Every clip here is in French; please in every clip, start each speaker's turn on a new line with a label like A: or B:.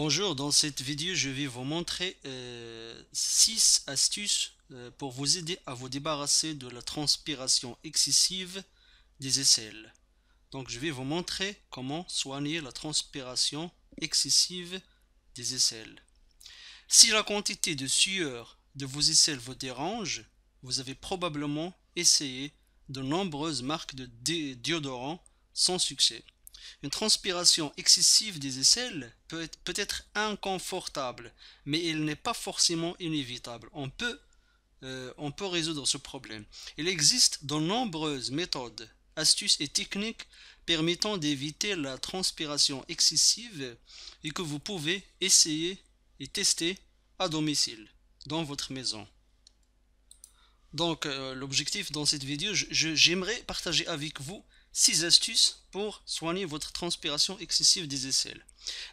A: Bonjour, dans cette vidéo je vais vous montrer 6 euh, astuces euh, pour vous aider à vous débarrasser de la transpiration excessive des aisselles. Donc je vais vous montrer comment soigner la transpiration excessive des aisselles. Si la quantité de sueur de vos aisselles vous dérange, vous avez probablement essayé de nombreuses marques de déodorants sans succès. Une transpiration excessive des aisselles peut être, peut être inconfortable, mais elle n'est pas forcément inévitable. On peut, euh, on peut résoudre ce problème. Il existe de nombreuses méthodes, astuces et techniques permettant d'éviter la transpiration excessive et que vous pouvez essayer et tester à domicile, dans votre maison. Donc euh, l'objectif dans cette vidéo, j'aimerais partager avec vous 6 astuces pour soigner votre transpiration excessive des aisselles.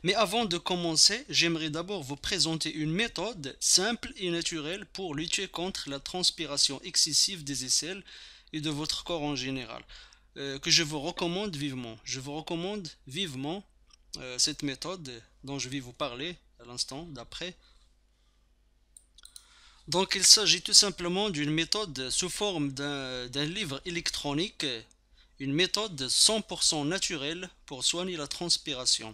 A: Mais avant de commencer, j'aimerais d'abord vous présenter une méthode simple et naturelle pour lutter contre la transpiration excessive des aisselles et de votre corps en général, euh, que je vous recommande vivement. Je vous recommande vivement euh, cette méthode dont je vais vous parler à l'instant d'après donc il s'agit tout simplement d'une méthode sous forme d'un livre électronique, une méthode 100% naturelle pour soigner la transpiration.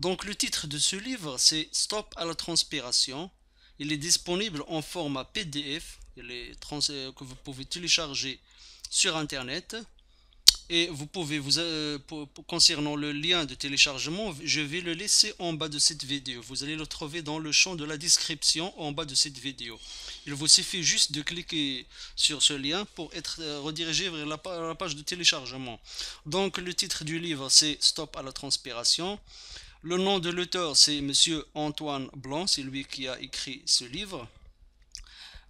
A: Donc le titre de ce livre c'est Stop à la transpiration. Il est disponible en format PDF euh, que vous pouvez télécharger sur internet et vous pouvez vous euh, concernant le lien de téléchargement je vais le laisser en bas de cette vidéo vous allez le trouver dans le champ de la description en bas de cette vidéo il vous suffit juste de cliquer sur ce lien pour être euh, redirigé vers la, page de téléchargement donc le titre du livre c'est stop à la transpiration le nom de l'auteur c'est monsieur Antoine Blanc c'est lui qui a écrit ce livre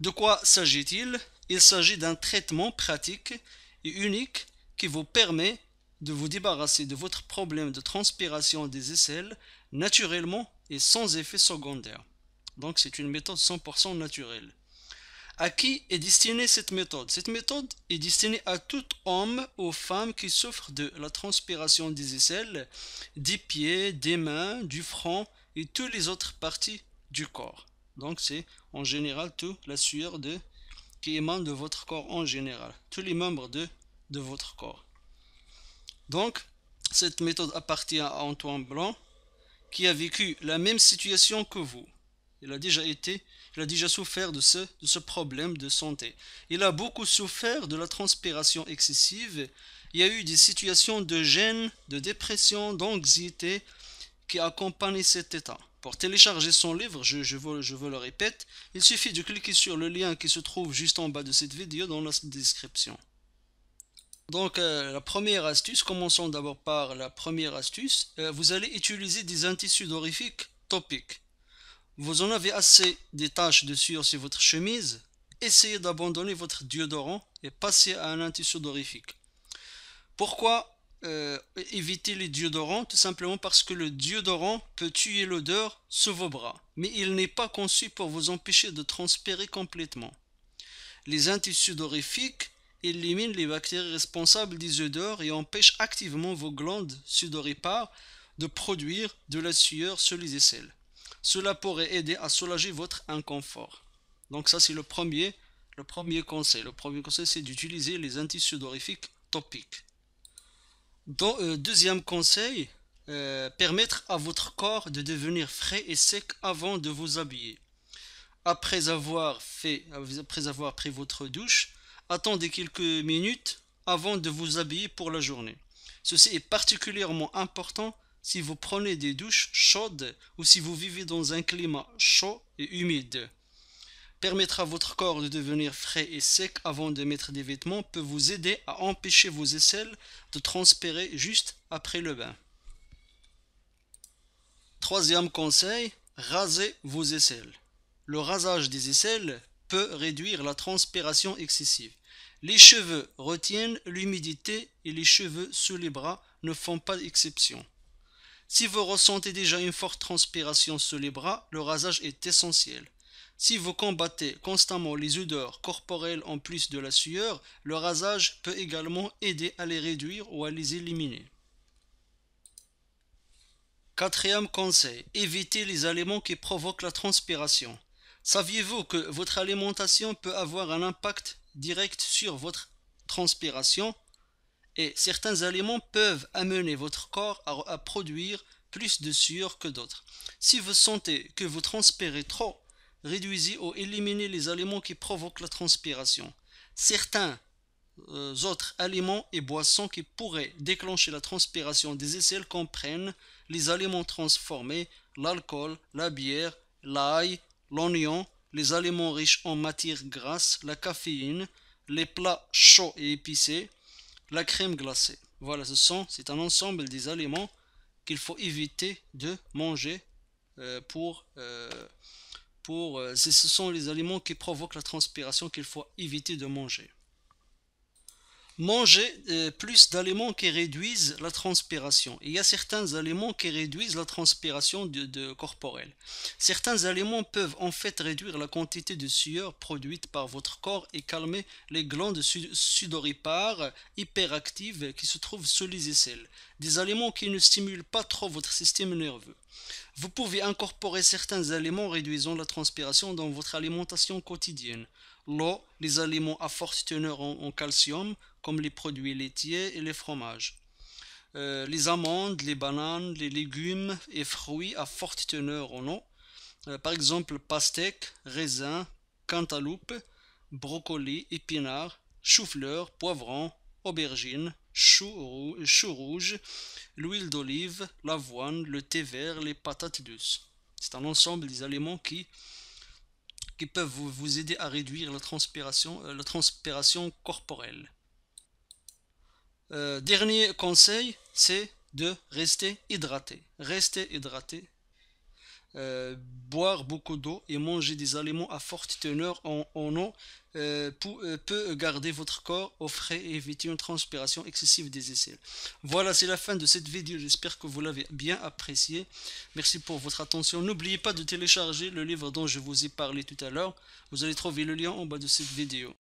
A: de quoi s'agit-il il, il s'agit d'un traitement pratique et unique qui vous permet de vous débarrasser de votre problème de transpiration des aisselles naturellement et sans effet secondaire. Donc c'est une méthode 100% naturelle. À qui est destinée cette méthode Cette méthode est destinée à tout homme ou femme qui souffre de la transpiration des aisselles, des pieds, des mains, du front et toutes les autres parties du corps. Donc c'est en général toute la sueur de, qui émane de votre corps en général, tous les membres de de votre corps. Donc, cette méthode appartient à Antoine Blanc, qui a vécu la même situation que vous. Il a déjà été, il a déjà souffert de ce, ce problème de santé. Il a beaucoup souffert de la transpiration excessive. Il y a eu des situations de gêne, de dépression, d'anxiété qui accompagnaient cet état. Pour télécharger son livre, je, je, je vous le répète, il suffit de cliquer sur le lien qui se trouve juste en bas de cette vidéo dans la description. Donc euh, la première astuce, commençons d'abord par la première astuce. Euh, vous allez utiliser des intissus topiques. Vous en avez assez des taches de sueur sur votre chemise. Essayez d'abandonner votre diodorant et passez à un intissus Pourquoi euh, éviter les diodorants Tout simplement parce que le diodorant peut tuer l'odeur sous vos bras, mais il n'est pas conçu pour vous empêcher de transpirer complètement. Les antisudorifiques élimine les bactéries responsables des odeurs et empêche activement vos glandes sudoripares de produire de la sueur sur les aisselles. Cela pourrait aider à soulager votre inconfort. Donc ça c'est le premier, le premier conseil. Le premier conseil c'est d'utiliser les anti-sudorifiques topiques. Euh, deuxième conseil, euh, permettre à votre corps de devenir frais et sec avant de vous habiller. Après avoir, fait, euh, après avoir pris votre douche, attendez quelques minutes avant de vous habiller pour la journée. Ceci est particulièrement important si vous prenez des douches chaudes ou si vous vivez dans un climat chaud et humide. Permettre à votre corps de devenir frais et sec avant de mettre des vêtements peut vous aider à empêcher vos aisselles de transpirer juste après le bain. Troisième conseil, rasez vos aisselles. Le rasage des aisselles peut réduire la transpiration excessive. Les cheveux retiennent l'humidité et les cheveux sous les bras ne font pas exception. Si vous ressentez déjà une forte transpiration sous les bras, le rasage est essentiel. Si vous combattez constamment les odeurs corporelles en plus de la sueur, le rasage peut également aider à les réduire ou à les éliminer. Quatrième conseil, évitez les aliments qui provoquent la transpiration. Saviez-vous que votre alimentation peut avoir un impact direct sur votre transpiration et certains aliments peuvent amener votre corps à, produire plus de sueur que d'autres. Si vous sentez que vous transpirez trop, réduisez ou éliminez les aliments qui provoquent la transpiration. Certains euh, autres aliments et boissons qui pourraient déclencher la transpiration des aisselles comprennent les aliments transformés, l'alcool, la bière, l'ail, l'oignon, les aliments riches en matières grasses, la caféine, les plats chauds et épicés, la crème glacée. Voilà, ce sont, c'est un ensemble des aliments qu'il faut éviter de manger euh, pour, euh, pour euh, ce sont les aliments qui provoquent la transpiration qu'il faut éviter de manger manger euh, plus d'aliments qui réduisent la transpiration. il y a certains aliments qui réduisent la transpiration de, corporelle. Certains aliments peuvent en fait réduire la quantité de sueur produite par votre corps et calmer les glandes sudoripares hyperactives qui se trouvent sous les aisselles. Des aliments qui ne stimulent pas trop votre système nerveux. Vous pouvez incorporer certains aliments réduisant la transpiration dans votre alimentation quotidienne l'eau, les aliments à forte teneur en, calcium, comme les produits laitiers et les fromages. Euh, les amandes, les bananes, les légumes et fruits à forte teneur en eau, euh, par exemple pastèques, raisins, cantaloupe, brocoli, épinards, chou-fleur, poivrons, aubergines, choux, chou rouges, l'huile d'olive, l'avoine, le thé vert, les patates douces. C'est un ensemble des aliments qui qui peuvent vous aider à réduire la transpiration, euh, la transpiration corporelle. Euh, dernier conseil, c'est de rester hydraté. Rester hydraté. Euh, boire beaucoup d'eau et manger des aliments à forte teneur en, en eau euh, euh, peut garder votre corps au frais et éviter une transpiration excessive des aisselles. Voilà, c'est la fin de cette vidéo. J'espère que vous l'avez bien appréciée. Merci pour votre attention. N'oubliez pas de télécharger le livre dont je vous ai parlé tout à l'heure. Vous allez trouver le lien en bas de cette vidéo.